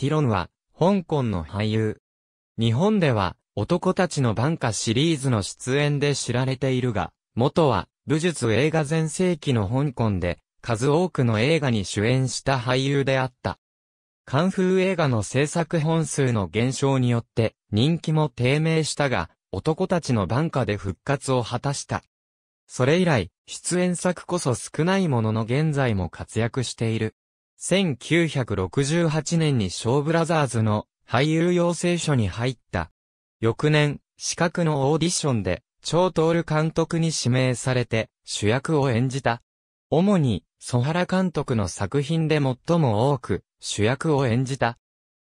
ティロンは、香港の俳優。日本では、男たちの晩夏シリーズの出演で知られているが、元は、武術映画全盛期の香港で、数多くの映画に主演した俳優であった。カンフー映画の制作本数の減少によって、人気も低迷したが、男たちの晩夏で復活を果たした。それ以来、出演作こそ少ないものの現在も活躍している。1968年にショーブラザーズの俳優養成所に入った。翌年、資格のオーディションで、超トール監督に指名されて主役を演じた。主に、ソハラ監督の作品で最も多く主役を演じた。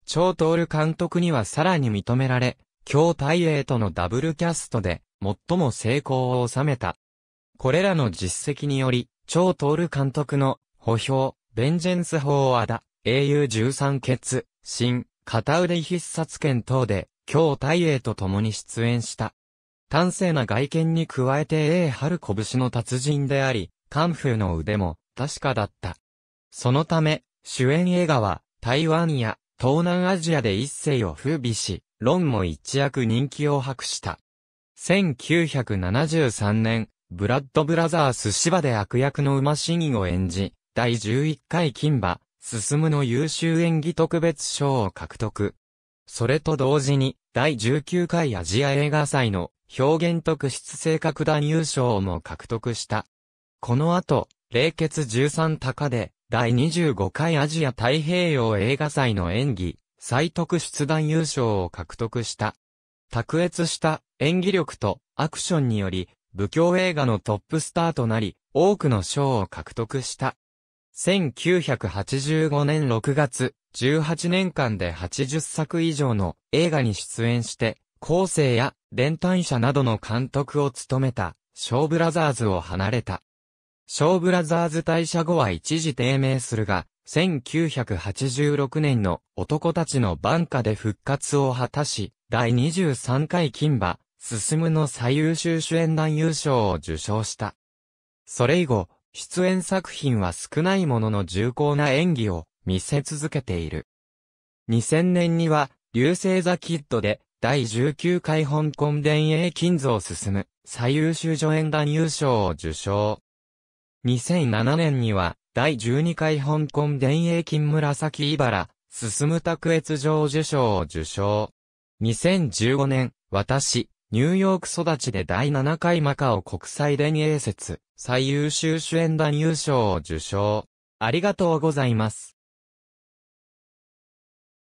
超トール監督にはさらに認められ、京大英とのダブルキャストで最も成功を収めた。これらの実績により、超トール監督の補評、ベンジェンス法アダ英雄十三決、新、片腕必殺剣等で、京大英と共に出演した。端正な外見に加えて英春拳の達人であり、カンフーの腕も確かだった。そのため、主演映画は、台湾や東南アジアで一世を風靡し、論も一躍人気を博した。1973年、ブラッドブラザース芝で悪役の馬真を演じ、第11回金馬、進むの優秀演技特別賞を獲得。それと同時に、第19回アジア映画祭の表現特質性格団優勝も獲得した。この後、冷血13高で、第25回アジア太平洋映画祭の演技、最特出団優勝を獲得した。卓越した演技力とアクションにより、武教映画のトップスターとなり、多くの賞を獲得した。1985年6月、18年間で80作以上の映画に出演して、後世や連単者などの監督を務めた、ショーブラザーズを離れた。ショーブラザーズ退社後は一時低迷するが、1986年の男たちの晩歌で復活を果たし、第23回金馬、進むの最優秀主演男優賞を受賞した。それ以後、出演作品は少ないものの重厚な演技を見せ続けている。2000年には、流星座キッドで、第19回香港電影金像進む、最優秀助演男優賞を受賞。2007年には、第12回香港電影金紫茨、進む卓越上受賞を受賞。2015年、私、ニューヨーク育ちで第7回マカオ国際連英説最優秀主演男優賞を受賞。ありがとうございます。